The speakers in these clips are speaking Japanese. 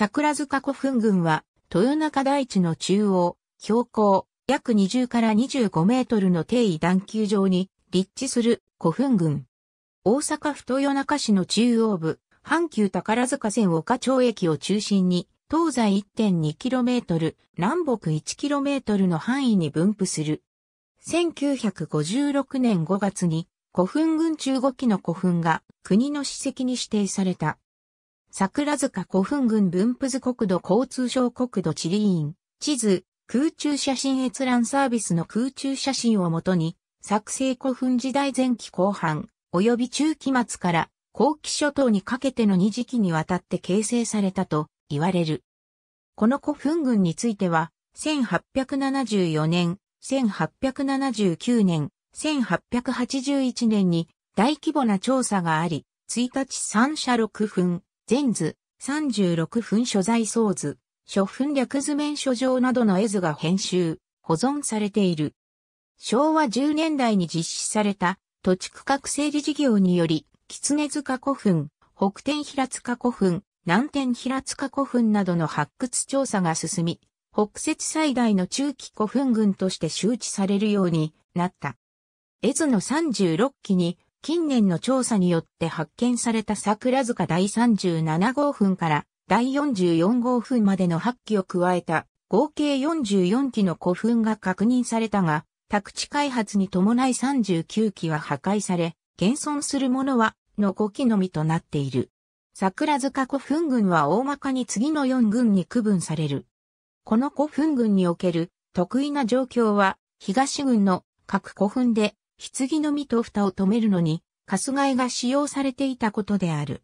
桜塚古墳群は、豊中大地の中央、標高、約20から25メートルの低位段丘上に立地する古墳群。大阪府豊中市の中央部、阪急宝塚線岡町駅を中心に、東西 1.2km、南北 1km の範囲に分布する。1956年5月に古墳群中5期の古墳が国の史跡に指定された。桜塚古墳群分布図国土交通省国土地理院、地図、空中写真閲覧サービスの空中写真をもとに、作成古墳時代前期後半、及び中期末から後期諸島にかけての二時期にわたって形成されたと言われる。この古墳群については、1874年、1879年、1881年に大規模な調査があり、1日三社六墳、全図、36分所在総図、諸分略図面書状などの絵図が編集、保存されている。昭和10年代に実施された土地区画整理事業により、狐塚古墳、北天平塚古墳、南天平塚古墳などの発掘調査が進み、北節最大の中期古墳群として周知されるようになった。絵図の36期に近年の調査によって発見された桜塚第37号墳から第44号墳までの8基を加えた合計44基の古墳が確認されたが、宅地開発に伴い39基は破壊され、現存するものは、の5基のみとなっている。桜塚古墳群は大まかに次の4群に区分される。この古墳群における得意な状況は、東軍の各古墳で棺の身と蓋を止めるのに、かすがいが使用されていたことである。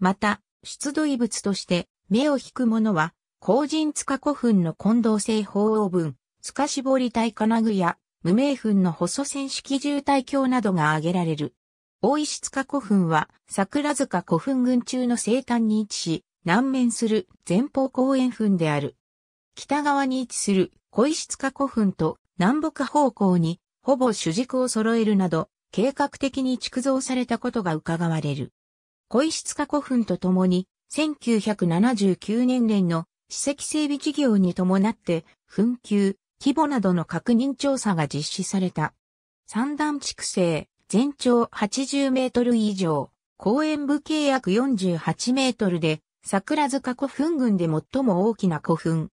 また、出土遺物として、目を引くものは、高人塚古墳の混同性法王文、塚絞り隊金具や、無名墳の細線式重体鏡などが挙げられる。大石塚古墳は、桜塚古墳群中の西端に位置し、南面する前方公園墳である。北側に位置する小石塚古墳と南北方向にほぼ主軸を揃えるなど、計画的に築造されたことが伺われる。小石塚古墳とともに、1979年連の史跡整備事業に伴って、墳丘、規模などの確認調査が実施された。三段築成、全長80メートル以上、公園部契約48メートルで、桜塚古墳群で最も大きな古墳。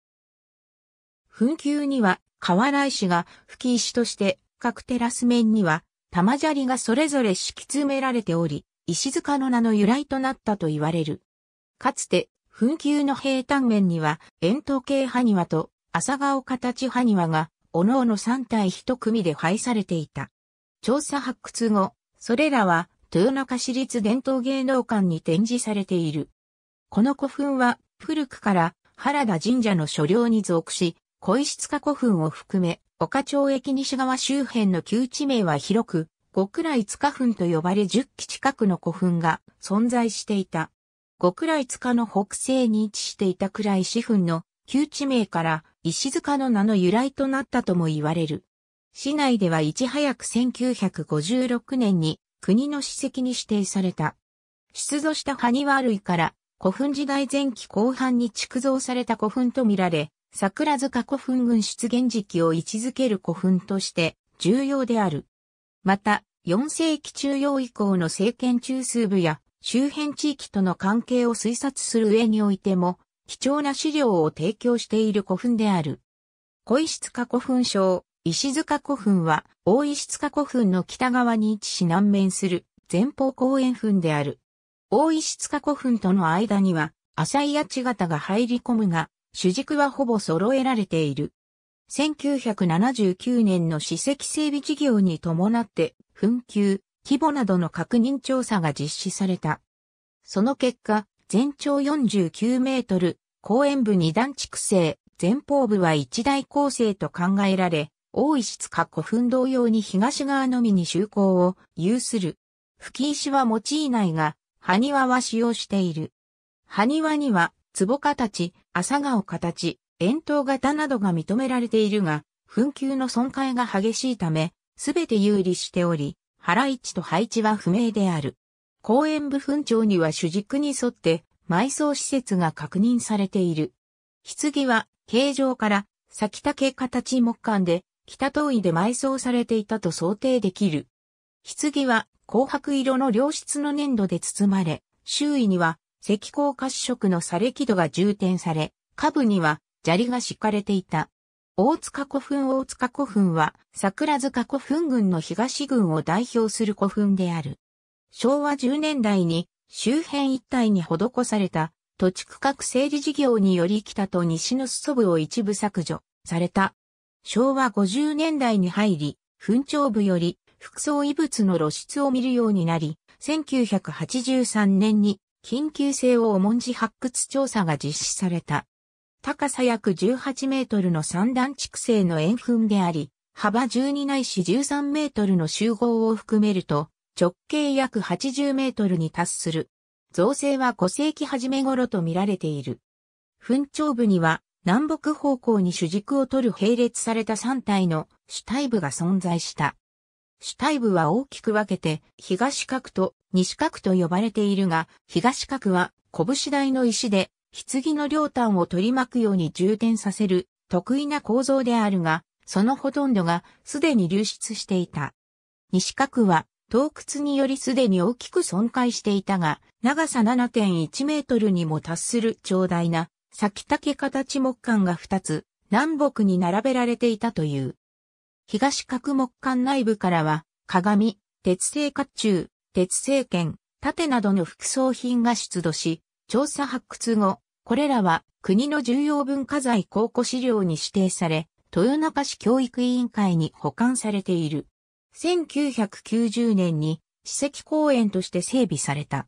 墳丘には、河原石が吹き石として角テラス面には、玉砂利がそれぞれ敷き詰められており、石塚の名の由来となったと言われる。かつて、墳丘の平坦面には、円筒形埴輪と朝顔形埴輪が、おのおの3体1組で配されていた。調査発掘後、それらは、豊中市立伝統芸能館に展示されている。この古墳は、古くから原田神社の所領に属し、小石塚古墳を含め、岡町駅西側周辺の旧地名は広く、極来塚墳と呼ばれ10基近くの古墳が存在していた。極来塚の北西に位置していた暗らい四墳の旧地名から石塚の名の由来となったとも言われる。市内ではいち早く1956年に国の史跡に指定された。出土した埴輪類から古墳時代前期後半に築造された古墳とみられ、桜塚古墳群出現時期を位置づける古墳として重要である。また、4世紀中央以降の政権中枢部や周辺地域との関係を推察する上においても、貴重な資料を提供している古墳である。小石塚古墳省、石塚古墳は、大石塚古墳の北側に位置し南面する前方公園墳である。大石塚古墳との間には、浅い八地が入り込むが、主軸はほぼ揃えられている。1979年の史跡整備事業に伴って、紛糾、規模などの確認調査が実施された。その結果、全長49メートル、公園部二段築成、前方部は一大構成と考えられ、大石塚古墳同様に東側のみに就航を有する。吹石は用いないが、埴輪は使用している。埴輪には壺形、朝顔形、円筒型などが認められているが、紛糾の損壊が激しいため、すべて有利しており、腹位置と配置は不明である。公園部紛町には主軸に沿って埋葬施設が確認されている。棺は形状から先竹形木管で北遠いで埋葬されていたと想定できる。棺は紅白色の良質の粘土で包まれ、周囲には石膏褐色の砂礫土が充填され、下部には砂利が敷かれていた。大塚古墳大塚古墳は桜塚古墳群の東群を代表する古墳である。昭和10年代に周辺一帯に施された土地区画整理事業により北と西の裾部を一部削除された。昭和50年代に入り、墳長部より副葬遺物の露出を見るようになり、1983年に緊急性を重んじ発掘調査が実施された。高さ約18メートルの三段畜生の円墳であり、幅12ないし13メートルの集合を含めると、直径約80メートルに達する。造成は5世紀初め頃と見られている。墳頂部には南北方向に主軸を取る並列された3体の主体部が存在した。主体部は大きく分けて、東角と西角と呼ばれているが、東角は拳台の石で、棺の両端を取り巻くように充填させる得意な構造であるが、そのほとんどがすでに流出していた。西角は洞窟によりすでに大きく損壊していたが、長さ7.1メートルにも達する長大な、先竹形木管が2つ、南北に並べられていたという。東角木管内部からは、鏡、鉄製甲冑、鉄製剣、盾などの副葬品が出土し、調査発掘後、これらは国の重要文化財考古資料に指定され、豊中市教育委員会に保管されている。1990年に史跡公園として整備された。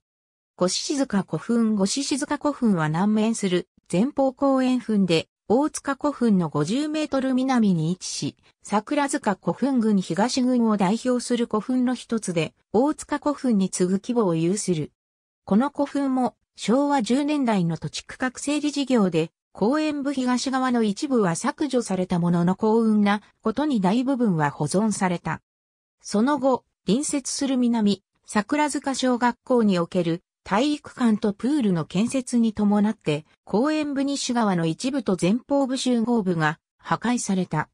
越静古墳越静古墳は南面する前方公園墳で大塚古墳の50メートル南に位置し、桜塚古墳群東群を代表する古墳の一つで、大塚古墳に次ぐ規模を有する。この古墳も、昭和10年代の土地区画整理事業で、公園部東側の一部は削除されたものの幸運なことに大部分は保存された。その後、隣接する南、桜塚小学校における体育館とプールの建設に伴って、公園部西側の一部と前方部集合部が破壊された。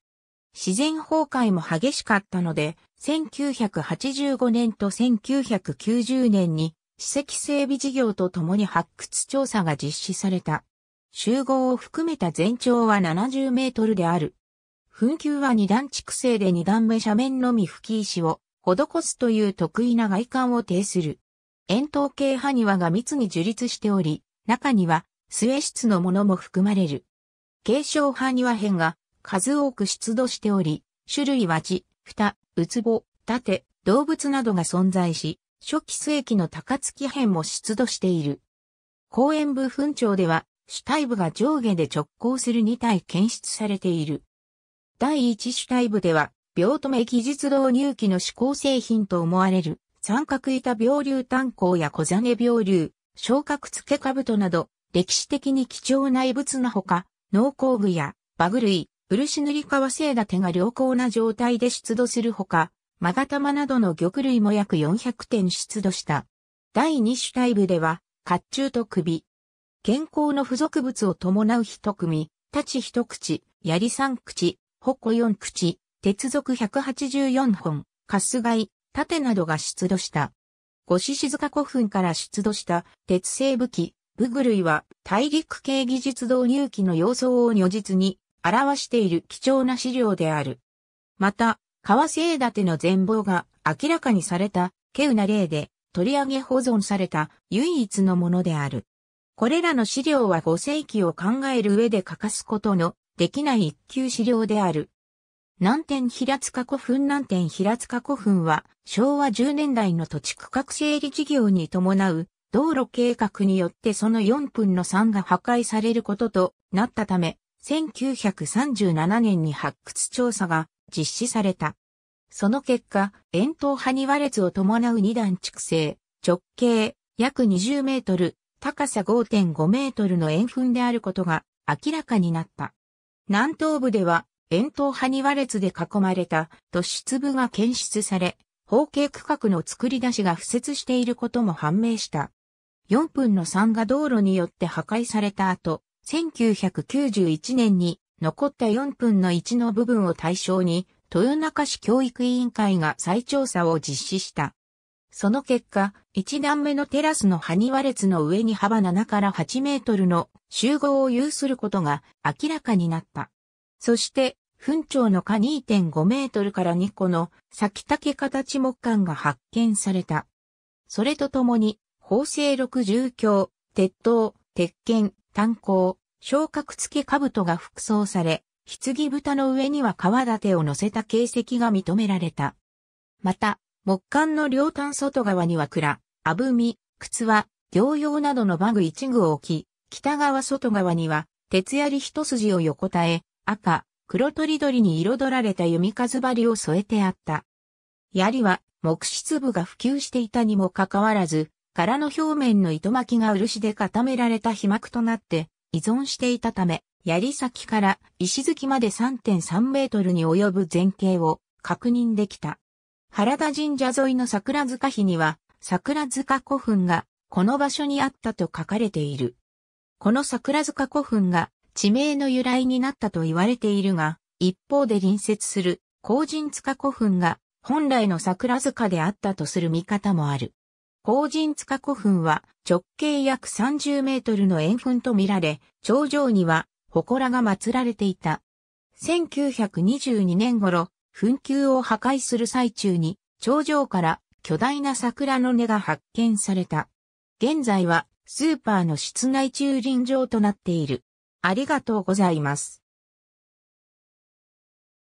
自然崩壊も激しかったので、1985年と1990年に、史跡整備事業とともに発掘調査が実施された。集合を含めた全長は70メートルである。噴球は二段築成で二段目斜面のみ吹き石を施すという得意な外観を呈する。円筒形埴輪が密に樹立しており、中には末室のものも含まれる。継承埴輪編が数多く出土しており、種類は地、蓋、ウツボ、盾、動物などが存在し、初期末期の高槻編も出土している。公園部墳長では、主体部が上下で直行する2体検出されている。第1主体部では、病止め技術導入機の試行製品と思われる三角板病流炭鉱や小ネ病流、昇格付け兜など、歴史的に貴重な遺物のほか、農耕具やバグ類、漆塗り革製だてが良好な状態で出土するほか、マガタマなどの玉類も約400点出土した。第2種タイ部では、甲冑と首。健康の付属物を伴う一組、太刀一口、槍三口、矛四口、鉄属184本、カスガイ、盾などが出土した。五子静か古墳から出土した鉄製武器、武具類は大陸系技術導入期の様相を如実に表している貴重な資料である。また、川製盾の全貌が明らかにされた、稀有な例で取り上げ保存された唯一のものである。これらの資料は5世紀を考える上で欠かすことのできない一級資料である。南天平塚古墳南天平塚古墳は昭和10年代の土地区画整理事業に伴う道路計画によってその4分の3が破壊されることとなったため1937年に発掘調査が実施された。その結果、円筒派に和列を伴う2段築成、直径約20メートル、高さ5.5メートルの円墳であることが明らかになった。南東部では円筒埴輪列で囲まれた突出部が検出され、方形区画の作り出しが付設していることも判明した。4分の3が道路によって破壊された後、1991年に残った4分の1の部分を対象に、豊中市教育委員会が再調査を実施した。その結果、1段目のテラスの埴輪列の上に幅7から8メートルの集合を有することが明らかになった。そして、墳長の下2.5メートルから2個の先竹形木管が発見された。それとともに、法制六重鏡、鉄塔、鉄剣、炭鉱、昇格付き兜が服装され、棺蓋の上には川立を乗せた形跡が認められた。また、木管の両端外側には蔵、あぶみ、靴は、行用などのバグ一具を置き、北側外側には、鉄槍一筋を横たえ、赤、黒とりに彩られた弓数針を添えてあった。槍は木質部が普及していたにもかかわらず、殻の表面の糸巻きが漆で固められた皮膜となって依存していたため、槍先から石突きまで3.3メートルに及ぶ前景を確認できた。原田神社沿いの桜塚碑には桜塚古墳がこの場所にあったと書かれている。この桜塚古墳が地名の由来になったと言われているが、一方で隣接する高人塚古墳が本来の桜塚であったとする見方もある。高人塚古墳は直径約30メートルの円墳とみられ、頂上には祠が祀られていた。1922年頃、墳丘を破壊する最中に、頂上から巨大な桜の根が発見された。現在はスーパーの室内駐輪場となっている。ありがとうございます。